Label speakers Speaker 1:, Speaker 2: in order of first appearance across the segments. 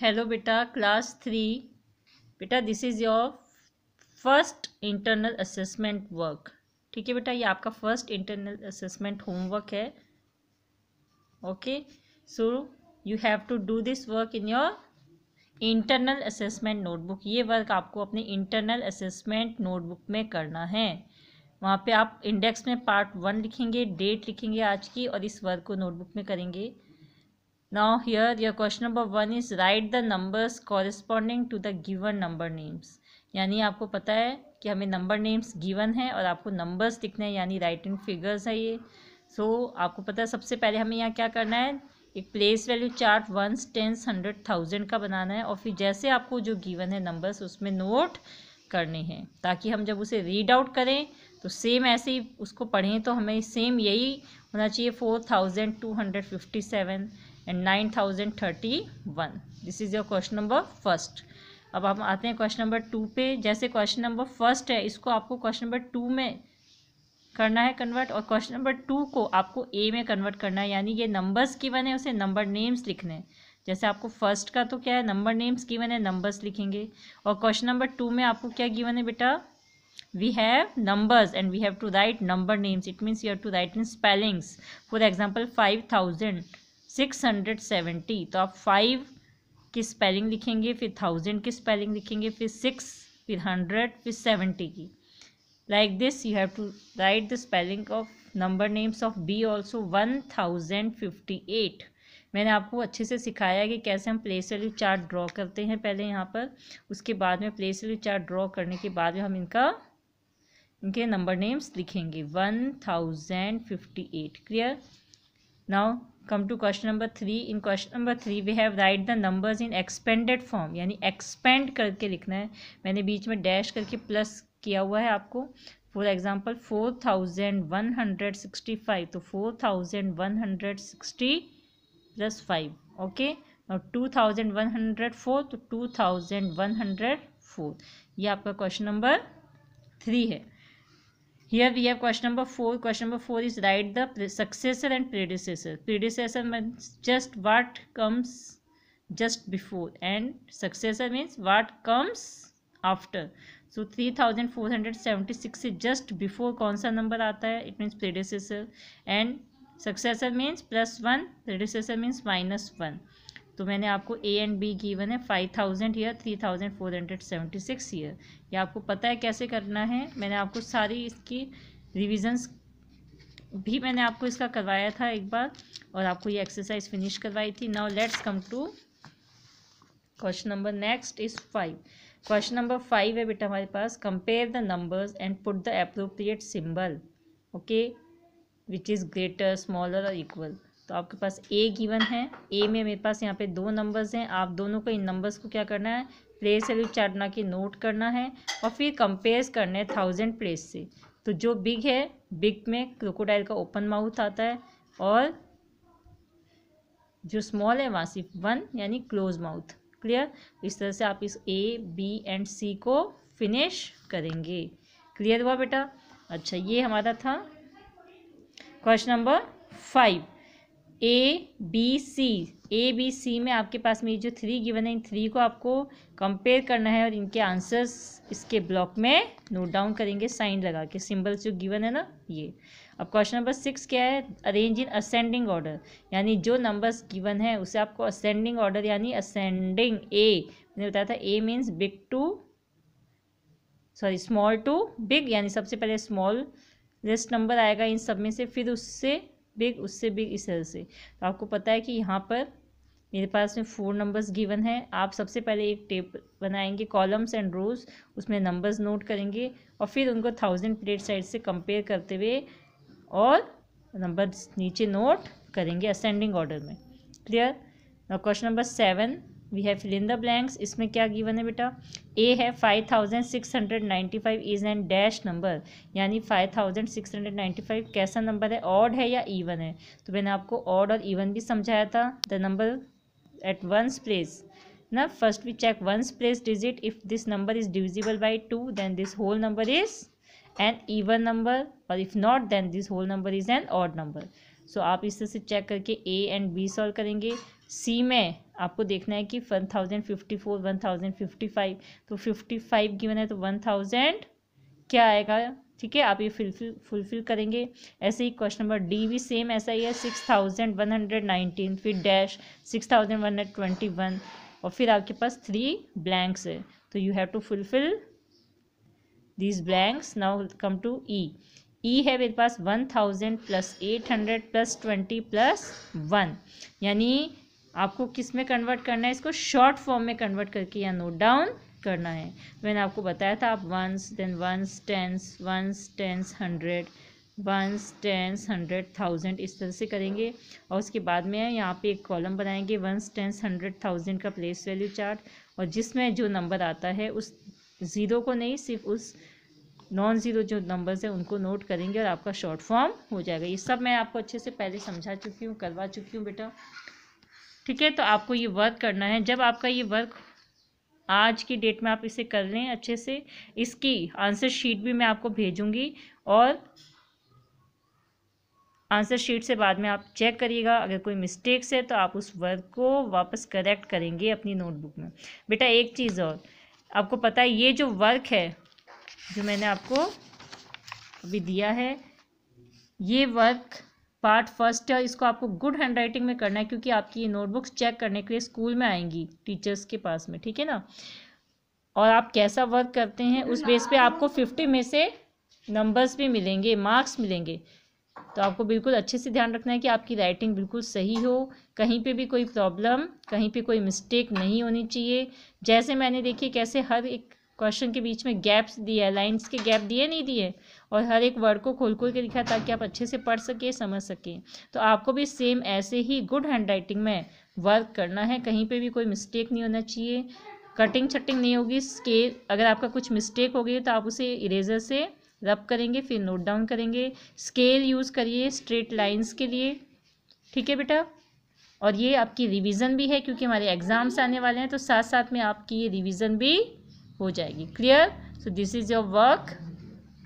Speaker 1: hello बेटा class three बेटा this is your first internal assessment work ठीक है बेटा ये आपका फर्स्ट इंटरनल असेसमेंट होमवर्क है okay so you have to do this work in your internal assessment notebook ये वर्क आपको अपने इंटरनल असेसमेंट नोटबुक में करना है वहाँ पे आप इंडेक्स में पार्ट वन लिखेंगे डेट लिखेंगे आज की और इस वर्क को नोटबुक में करेंगे Now here your question number one is write the numbers corresponding to the given number names यानी आपको पता है कि हमें नंबर नेम्स गिवन है और आपको नंबर्स दिखने हैं यानी राइट इन फिगर्स है ये सो so, आपको पता है सबसे पहले हमें यहाँ क्या करना है एक place value chart ones tens hundred thousand का बनाना है और फिर जैसे आपको जो गिवन है नंबर्स उसमें नोट करने हैं ताकि हम जब उसे रीड आउट करें तो सेम ऐसे ही उसको पढ़ें तो हमें सेम यही होना चाहिए four thousand two hundred fifty seven and nine thousand thirty one this is your question number first अब हम आते हैं क्वेश्चन नंबर टू पे जैसे क्वेश्चन नंबर फर्स्ट है इसको आपको क्वेश्चन नंबर टू में करना है कन्वर्ट और क्वेश्चन नंबर टू को आपको ए में कन्वर्ट करना है यानी ये नंबर्स गिवन है उसे नंबर नेम्स लिखने हैं जैसे आपको फर्स्ट का तो क्या है नंबर नेम्स गिवन है नंबर्स लिखेंगे और क्वेश्चन नंबर टू में आपको क्या गिवन है बेटा we have numbers and we have to write number names it means you have to write in spellings for example five thousand six hundred seventy तो आप फाइव की स्पेलिंग लिखेंगे फिर थाउजेंड की स्पेलिंग लिखेंगे फिर सिक्स फिर हंड्रेड फिर सेवेंटी की like this you have to write the spelling of number names of B also one thousand fifty eight मैंने आपको अच्छे से सिखाया कि कैसे हम प्लेस वैल्यू चार्ट ड्रॉ करते हैं पहले यहाँ पर उसके बाद में प्लेस वैल्यू चार्ट ड्रॉ करने के बाद में हम इनका इनके नंबर नेम्स लिखेंगे one thousand fifty eight clear now come to question number three in question number three we have write the numbers in expanded form यानी एक्सपेंड करके लिखना है मैंने बीच में डैश करके प्लस किया हुआ है आपको for example four thousand one hundred sixty five तो four thousand one hundred sixty plus five okay और two thousand one hundred four तो two thousand one hundred four ये आपका क्वेश्चन नंबर थ्री है here we have question number 4 question number 4 is write the successor and predecessor predecessor means just what comes just before and successor means what comes after so 3476 से just before कौन सा number आता है it means predecessor and successor means plus one predecessor means minus one तो मैंने आपको A and B given है five thousand year three thousand four hundred seventy six year यह आपको पता है कैसे करना है मैंने आपको सारी इसकी रिविजन्स भी मैंने आपको इसका करवाया था एक बार और आपको ये एक्सरसाइज फिनिश करवाई थी now let's come to question number next is five question number five है बेटा हमारे पास compare the numbers and put the appropriate symbol okay which is greater smaller और इक्वल तो आपके पास ए गिवन है ए में मेरे पास यहाँ पे दो नंबर्स हैं आप दोनों को इन नंबर्स को क्या करना है प्लेस वैल्यू चार्ट बना के नोट करना है और फिर कंपेयर करना है थाउजेंड प्लेस से तो जो बिग है बिग में क्रोकोडाइल का ओपन माउथ आता है और जो स्मॉल है वहाँ सिर्फ वन यानी क्लोज माउथ क्लियर इस तरह से आप इस ए बी एंड सी को फिनिश करेंगे क्लियर हुआ बेटा अच्छा ये हमारा था question number five A B C A B C में आपके पास में ये जो थ्री गिवन है इन थ्री को आपको कंपेयर करना है और इनके आंसर्स इसके ब्लॉक में नोट डाउन करेंगे साइन लगा के सिंबल्स जो गिवन है ना ये अब क्वेश्चन नंबर सिक्स क्या है अरेंज इन असेंडिंग ऑर्डर यानी जो नंबर्स गिवन है उसे आपको असेंडिंग ऑर्डर यानी असेंडिंग ए मैंने बताया था a means big to sorry small to big यानी सबसे पहले स्मॉल लिस्ट नंबर आएगा इन सब में से फिर उससे बिग उससे बिग इस तरह से तो आपको पता है कि यहाँ पर मेरे पास में फोर नंबर्स गिवन है आप सबसे पहले एक टेप बनाएंगे कॉलम्स एंड रोज उसमें नंबर्स नोट करेंगे और फिर उनको थाउजेंड प्लेट साइड से कंपेयर करते हुए और नंबर्स नीचे नोट करेंगे असेंडिंग ऑर्डर में clear question number seven we have fill in the blanks इसमें क्या गिवन है बेटा ए है five thousand six hundred ninety five is an dash number यानी five thousand six hundred ninety five कैसा number है odd है या ईवन है तो मैंने आपको ऑड और ईवन भी समझाया था the number at ones place ना first we check ones place digit if this number is divisible by two then this whole number is an even number और if not then this whole number is an odd number so आप इस तरह से check करके ए and B solve करेंगे सी में आपको देखना है कि one thousand fifty four one thousand fifty five तो फिफ्टी फाइव गिवन है तो वन थाउजेंड क्या आएगा ठीक है आप ये फुलफिल फुलफिल करेंगे ऐसे ही क्वेश्चन नंबर डी भी सेम ऐसा ही है six thousand one hundred nineteen फिर dash six thousand one hundred twenty one और फिर आपके पास थ्री ब्लैंक्स है तो you have to fulfil these blanks now come to E E e है मेरे पास one thousand plus eight hundred plus twenty plus one यानी आपको किस में कन्वर्ट करना है इसको शॉर्ट फॉर्म में कन्वर्ट करके या नोट डाउन करना है मैंने आपको बताया था आप ones then ones tens ones tens hundred ones tens hundred thousand इस तरह से करेंगे और उसके बाद में यहाँ पे एक कॉलम बनाएंगे वंस टेंस हंड्रेड थाउजेंड का प्लेस वैल्यू चार्ट और जिसमें जो नंबर आता है उस ज़ीरो को नहीं सिर्फ उस नॉन ज़ीरो जो नंबर्स हैं उनको नोट करेंगे और आपका शॉर्ट फॉर्म हो जाएगा ये सब मैं आपको अच्छे से पहले समझा चुकी हूँ करवा चुकी हूँ बेटा ठीक है तो आपको ये वर्क करना है जब आपका ये वर्क आज की डेट में आप इसे कर लें अच्छे से इसकी आंसर शीट भी मैं आपको भेजूँगी और आंसर शीट से बाद में आप चेक करिएगा अगर कोई मिस्टेक्स है तो आप उस वर्क को वापस करेक्ट करेंगे अपनी नोटबुक में बेटा एक चीज़ और आपको पता है ये जो वर्क है जो मैंने आपको अभी दिया है ये वर्क पार्ट फर्स्ट है इसको आपको गुड हैंड राइटिंग में करना है क्योंकि आपकी ये नोटबुक्स चेक करने के लिए स्कूल में आएंगी टीचर्स के पास में ठीक है ना और आप कैसा वर्क करते हैं उस बेस पे आपको फिफ्टी में से नंबर्स भी मिलेंगे मार्क्स मिलेंगे तो आपको बिल्कुल अच्छे से ध्यान रखना है कि आपकी राइटिंग बिल्कुल सही हो कहीं पे भी कोई प्रॉब्लम कहीं पे कोई मिस्टेक नहीं होनी चाहिए जैसे मैंने देखिए कैसे हर एक क्वेश्चन के बीच में गैप्स दिए लाइंस लाइन्स के गैप दिए नहीं दिए और हर एक वर्ड को खोल खोल के लिखा ताकि आप अच्छे से पढ़ सकें समझ सकें तो आपको भी सेम ऐसे ही गुड हैंड राइटिंग में वर्क करना है कहीं पे भी कोई मिस्टेक नहीं होना चाहिए कटिंग छटिंग नहीं होगी स्केल अगर आपका कुछ मिस्टेक हो गई तो आप उसे इरेजर से रब करेंगे फिर नोट डाउन करेंगे स्केल यूज़ करिए स्ट्रेट लाइन्स के लिए ठीक है बेटा और ये आपकी रिवीजन भी है क्योंकि हमारे एग्ज़ाम्स आने वाले हैं तो साथ साथ में आपकी ये रिवीजन भी हो जाएगी clear so this is your work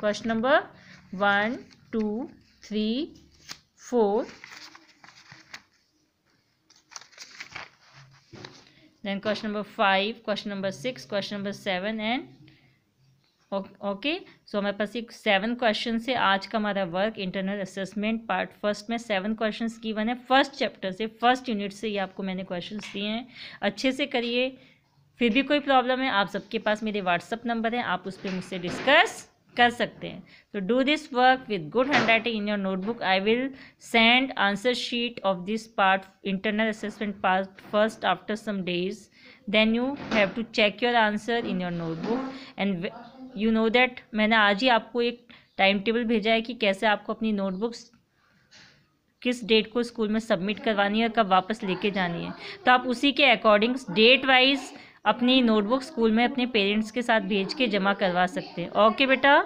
Speaker 1: question number one two three four then question number five question number six question number seven and okay so हमारे पास ये सेवन क्वेश्चन से आज का हमारा work internal assessment part first में seven questions one है first chapter से फर्स्ट यूनिट से ये आपको मैंने क्वेश्चंस दिए हैं अच्छे से करिए फिर भी कोई प्रॉब्लम है आप सबके पास मेरे व्हाट्सअप नंबर है आप उस पर मुझसे डिस्कस कर सकते हैं तो do this work with good handwriting in your notebook I will send answer sheet of this part internal assessment part first after some days then you have to check your answer in your notebook and you know that मैंने आज ही आपको एक time table भेजा है कि कैसे आपको अपनी नोटबुक्स किस डेट को स्कूल में सबमिट करवानी है और कब वापस लेके जानी है तो आप उसी के अकॉर्डिंग डेट वाइज अपनी नोटबुक स्कूल में अपने पेरेंट्स के साथ भेज के जमा करवा सकते हैं ओके बेटा